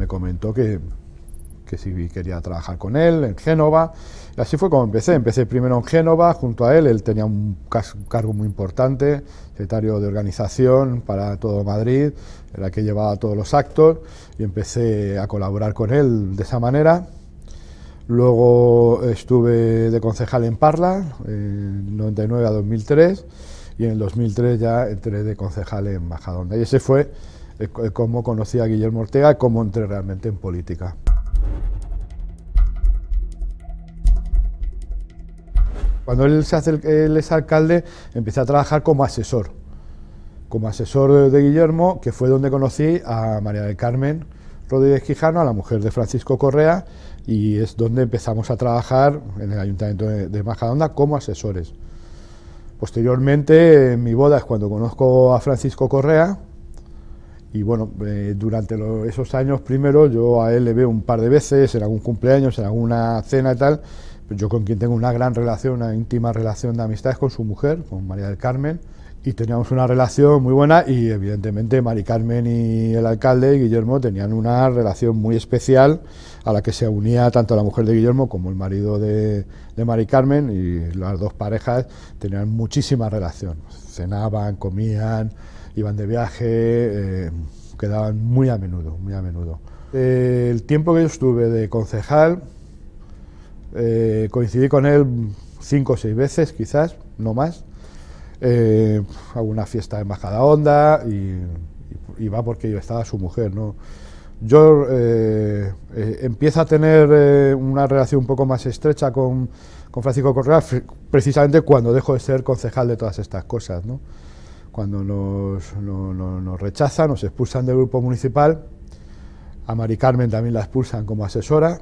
me comentó que, que si quería trabajar con él en Génova. Y así fue como empecé. Empecé primero en Génova, junto a él. Él tenía un, cargo muy importante, secretario de organización para todo Madrid, era que llevaba todos los actos, y empecé a colaborar con él de esa manera. Luego estuve de concejal en Parla, en 99 a 2003, y en el 2003 ya entré de concejal en Majadonda. Y ese fue cómo conocí a Guillermo Ortega, ...y cómo entré realmente en política. Cuando él, se hace, es alcalde, empecé a trabajar como asesor, como asesor de Guillermo, que fue donde conocí a María del Carmen Rodríguez Quijano, a la mujer de Francisco Correa, y es donde empezamos a trabajar en el Ayuntamiento de Majadonda como asesores. Posteriormente, en mi boda es cuando conozco a Francisco Correa, y bueno, eh, durante esos años primero yo a él le veo un par de veces, en algún cumpleaños, en alguna cena y tal. Pues yo con quien tengo una gran relación, una íntima relación de amistad con su mujer, con María del Carmen. Y teníamos una relación muy buena y evidentemente María Carmen y el alcalde Guillermo tenían una relación muy especial a la que se unía tanto la mujer de Guillermo como el marido de, María Mari Carmen y las dos parejas tenían muchísima relación. Cenaban, comían, iban de viaje, eh, quedaban muy a menudo, muy a menudo. el tiempo que yo estuve de concejal, eh, coincidí con él cinco o seis veces, quizás, no más. Eh, alguna fiesta en Bajada Onda y, y, va porque estaba su mujer, ¿no? Yo eh, empiezo a tener una relación un poco más estrecha con, Francisco Correa precisamente cuando dejo de ser concejal de todas estas cosas, ¿no? cuando nos, rechazan, nos expulsan del grupo municipal, a Mari Carmen también la expulsan como asesora,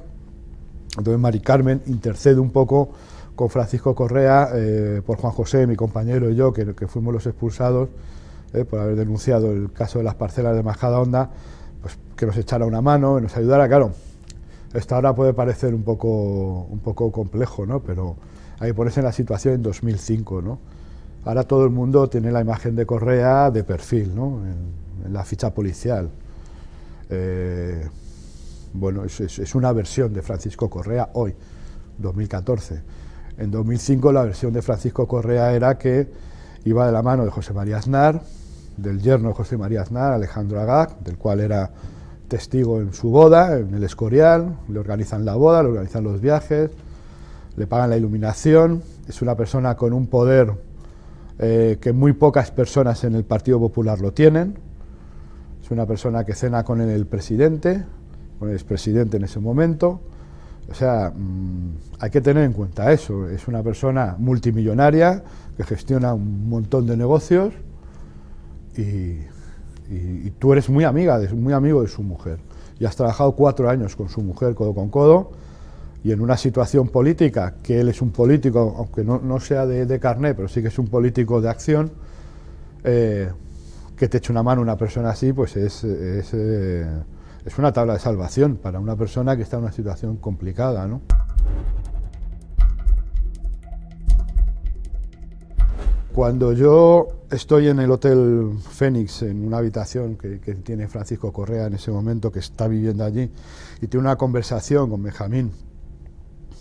entonces Mari Carmen intercede un poco con Francisco Correa, eh, por Juan José, mi compañero y yo, que, fuimos los expulsados eh, por haber denunciado el caso de las parcelas de Majada Honda, pues que nos echara una mano y nos ayudara, claro. ...esta ahora puede parecer un poco, un poco complejo, ¿no? pero hay que ponerse en la situación en 2005. ¿no? Ahora todo el mundo tiene la imagen de Correa de perfil, ¿no? en, la ficha policial. Eh, bueno, es, una versión de Francisco Correa hoy, 2014. En 2005 la versión de Francisco Correa era que iba de la mano de José María Aznar, del yerno de José María Aznar, Alejandro Agag... del cual era testigo en su boda, en el Escorial, le organizan la boda, le organizan los viajes, le pagan la iluminación, es una persona con un poder eh, que muy pocas personas en el Partido Popular lo tienen. Es una persona que cena con el presidente, con el expresidente en ese momento. O sea, mm, hay que tener en cuenta eso. Es una persona multimillonaria que gestiona un montón de negocios y, tú eres muy amiga, muy amigo de su mujer. Y has trabajado cuatro años con su mujer codo con codo y en una situación política, que él es un político, aunque no, sea de, de carné, pero sí que es un político de acción, eh, que te eche una mano una persona así, pues eh, es, una tabla de salvación para una persona que está en una situación complicada. ¿no? Cuando yo estoy en el Hotel Fénix, en una habitación que, tiene Francisco Correa en ese momento, que está viviendo allí, y tengo una conversación con Benjamín,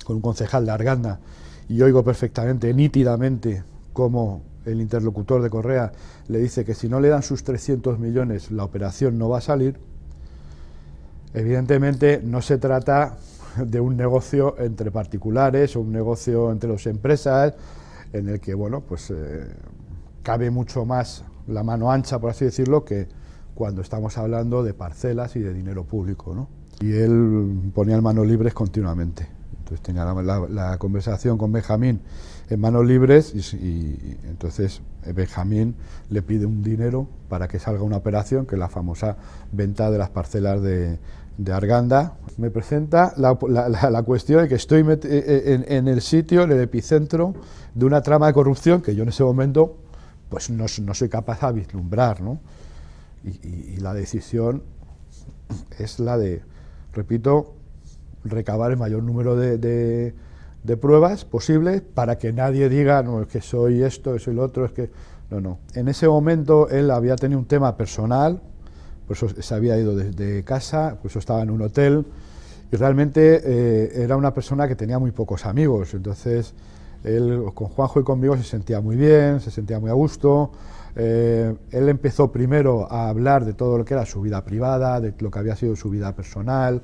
con un concejal de Arganda y oigo perfectamente, nítidamente, cómo el interlocutor de Correa le dice que si no le dan sus 300 millones la operación no va a salir, evidentemente no se trata de un negocio entre particulares o un negocio entre las empresas en el que, bueno, pues eh, cabe mucho más la mano ancha, por así decirlo, que cuando estamos hablando de parcelas y de dinero público, ¿no? Y él ponía el manos libres continuamente. Entonces tenía la, conversación con Benjamín en manos libres y, entonces eh, Benjamín le pide un dinero para que salga una operación, que es la famosa venta de las parcelas de, Arganda. Me presenta la, cuestión de que estoy eh, eh, en, el sitio, en el epicentro de una trama de corrupción que yo en ese momento pues no, soy capaz de vislumbrar. y la decisión es la de, repito, recabar el mayor número de, pruebas posibles para que nadie diga, no, es que soy esto, que soy lo otro, es que... No, no. En ese momento él había tenido un tema personal, por eso se había ido desde casa, por eso estaba en un hotel, y realmente eh, era una persona que tenía muy pocos amigos, entonces él con Juanjo y conmigo se sentía muy bien, se sentía muy a gusto, eh, él empezó primero a hablar de todo lo que era su vida privada, de lo que había sido su vida personal,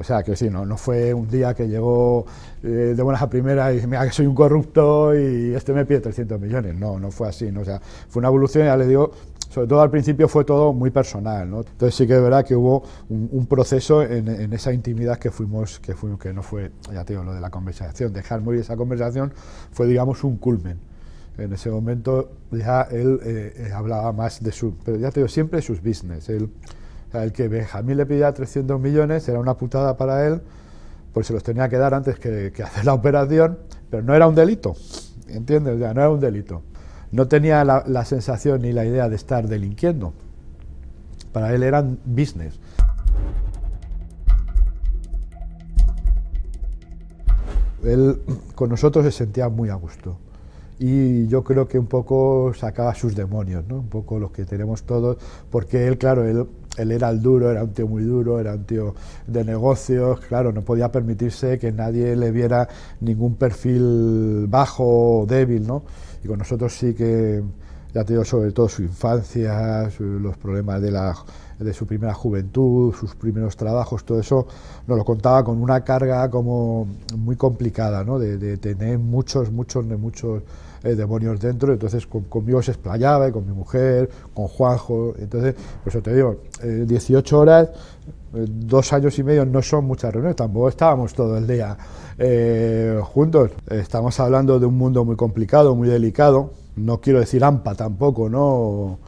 o sea, que sí, no, no fue un día que llegó eh, de buenas a primeras y dije, mira, que soy un corrupto y este me pide 300 millones. No, no fue así. O sea, fue una evolución, ya le digo, sobre todo al principio fue todo muy personal. ¿no? Entonces sí que es verdad que hubo un, proceso en, esa intimidad que fuimos, que, fuimos, que no fue, ya te digo, lo de la conversación, dejar morir esa conversación fue, digamos, un culmen en ese momento ya él eh, eh, hablaba más de su, pero ya te digo, siempre sus business al que Benjamín le pedía 300 millones era una putada para él, pues se los tenía que dar antes que, hacer la operación, pero no era un delito, ¿entiendes? O no era un delito. No tenía la, la sensación ni la idea de estar delinquiendo. Para él eran business. Él con nosotros se sentía muy a gusto y yo creo que un poco sacaba sus demonios, ¿no? un poco los que tenemos todos, porque él, claro, él él era el duro, era un tío muy duro, era un tío de negocios, claro, no podía permitirse que nadie le viera ningún perfil bajo o débil, ¿no? Y con nosotros sí que, ya te digo, sobre todo su infancia, los problemas de, la, de su primera juventud, sus primeros trabajos, todo eso, nos lo contaba con una carga como muy complicada, ¿no? De, de tener muchos, muchos, de muchos eh, demonios dentro, entonces con, conmigo se explayaba y con mi mujer, con Juanjo, entonces, por eso te digo, 18 eh, horas, eh, dos años y medio no son muchas reuniones, tampoco estábamos todo el día eh, juntos, estamos hablando de un mundo muy complicado, muy delicado, no quiero decir AMPA tampoco, ¿no?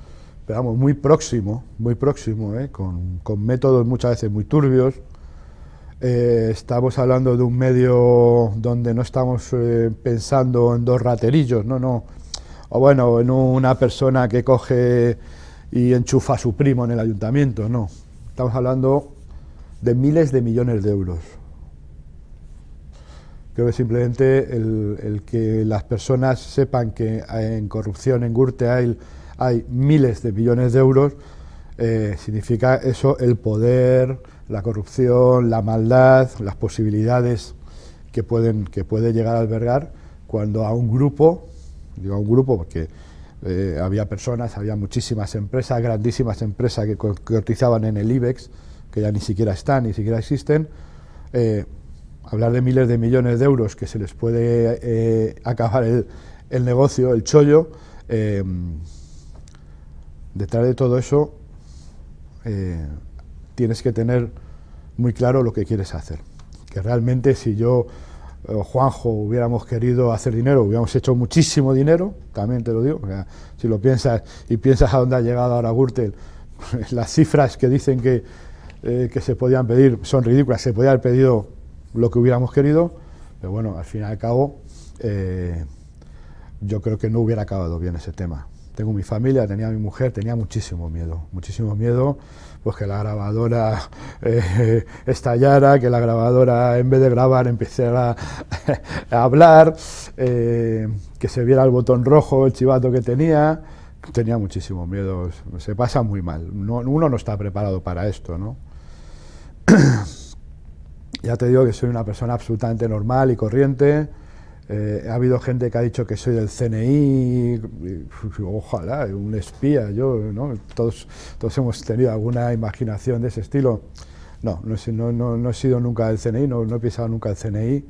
Pero vamos, muy próximo, muy próximo, con métodos muchas veces muy turbios, eh, estamos hablando de un medio donde no estamos eh, pensando en dos raterillos, no, no. O bueno, en una persona que coge y enchufa a su primo en el ayuntamiento, no. Estamos hablando de miles de millones de euros. Creo que simplemente el, que las personas sepan que eh, en corrupción en Gürtel hay, miles de millones de euros, significa eso el poder la corrupción, la maldad, las posibilidades que, pueden, que puede llegar a albergar cuando a un grupo, digo a un grupo porque eh, había personas, había muchísimas empresas, grandísimas empresas que cotizaban en el IBEX, que ya ni siquiera están, ni siquiera existen, eh, hablar de miles de millones de euros que se les puede eh, acabar el, el, negocio, el chollo, detrás de todo eso tienes que tener muy claro lo que quieres hacer. Que realmente si yo, eh, Juanjo, hubiéramos querido hacer dinero, hubiéramos hecho muchísimo dinero, también te lo digo, ah, si lo piensas y piensas a dónde ha llegado ahora Gürtel, las cifras que dicen eh, que, se podían pedir son ridículas, se podía haber pedido lo que hubiéramos querido, pero bueno, al fin y al cabo, eh, yo creo que no hubiera acabado bien ese tema tengo mi familia, tenía mi mujer, tenía muchísimo miedo, muchísimo miedo, pues que la grabadora eh, estallara, que la grabadora en vez de grabar empezara a hablar, eh, que se viera el botón rojo, el chivato que tenía, tenía muchísimo miedo, se pasa muy mal, uno no está preparado para esto, ¿no? ya te digo que soy una persona absolutamente normal y corriente, eh, ha habido gente que ha dicho que soy del CNI, ojalá, un espía, yo, ¿no? Todos, todos hemos tenido alguna imaginación de ese estilo. No, no, no, no he sido nunca del CNI, no, he pisado nunca el CNI.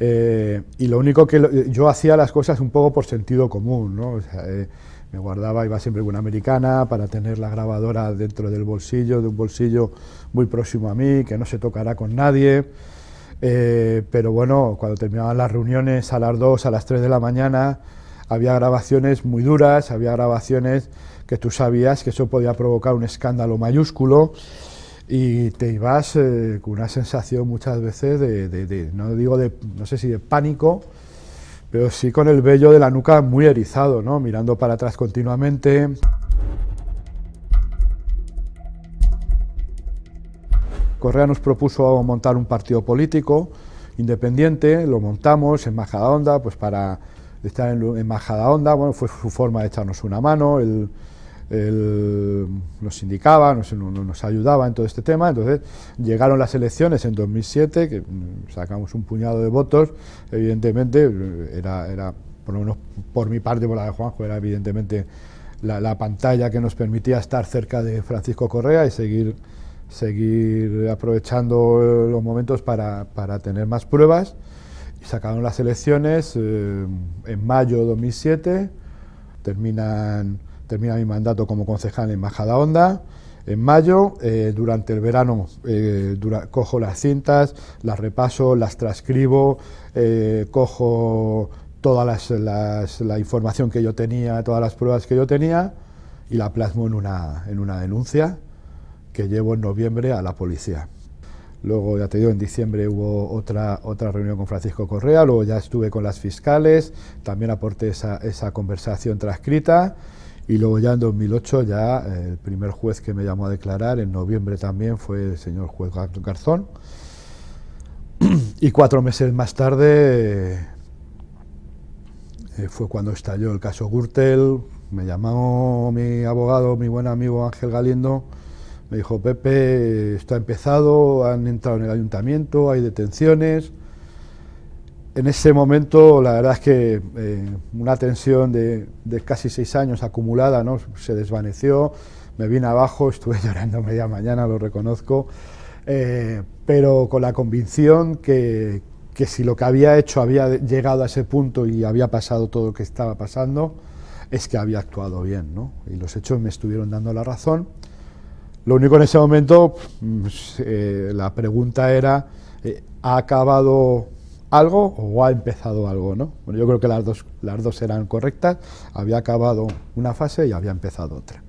Eh, y lo único que yo hacía las cosas un poco por sentido común, eh, me guardaba, iba siempre con una americana para tener la grabadora dentro del bolsillo, de un bolsillo muy próximo a mí, que no se tocará con nadie. Eh, pero bueno, cuando terminaban las reuniones a las 2, a las 3 de la mañana, había grabaciones muy duras, había grabaciones que tú sabías que eso podía provocar un escándalo mayúsculo y te ibas eh, con una sensación muchas veces de, de, no digo de, no sé si de pánico, pero sí con el vello de la nuca muy erizado, ¿no? mirando para atrás continuamente. Correa nos propuso montar un partido político independiente, lo montamos en Majadahonda, pues para estar en, en Majadahonda, bueno, fue su forma de echarnos una mano, él, nos indicaba, nos, ayudaba en todo este tema, entonces llegaron las elecciones en 2007, que mm, sacamos un puñado de votos, evidentemente eh, era, por lo menos por mi parte, por la de Juanjo, era evidentemente la, la pantalla que nos permitía estar cerca de Francisco Correa y seguir seguir aprovechando eh, los momentos para, para tener más pruebas. Y sacaron las elecciones eh, en mayo de 2007, terminan, termina mi mandato como concejal en Majadahonda. En mayo, eh, durante el verano, cojo las cintas, las repaso, las transcribo, cojo toda la información que yo tenía, todas las pruebas que yo tenía y la plasmo en una, en una denuncia que llevo en noviembre a la policía. Luego, ya te digo, en diciembre hubo otra, otra reunión con Francisco Correa, luego ya estuve con las fiscales, también aporté esa, esa conversación transcrita y luego ya en 2008 ya eh, el primer juez que me llamó a declarar, en noviembre también, fue el señor juez Garzón. Y cuatro meses más tarde eh, eh, fue cuando estalló el caso Gürtel, me llamó mi abogado, mi buen amigo Ángel Galindo, me dijo, Pepe, está empezado, han entrado en el ayuntamiento, hay detenciones. En ese momento, la verdad es que eh, una tensión de, casi seis años acumulada ¿no? se desvaneció, me vine abajo, estuve llorando media mañana, lo reconozco, eh, pero con la convicción que, que si lo que había hecho había llegado a ese punto y había pasado todo lo que estaba pasando, es que había actuado bien, ¿no? Y los hechos me estuvieron dando la razón. Lo único en ese momento, eh, la pregunta era, eh, ¿ha acabado algo o ha empezado algo? ¿no? Bueno, yo creo que las dos, las dos eran correctas, había acabado una fase y había empezado otra.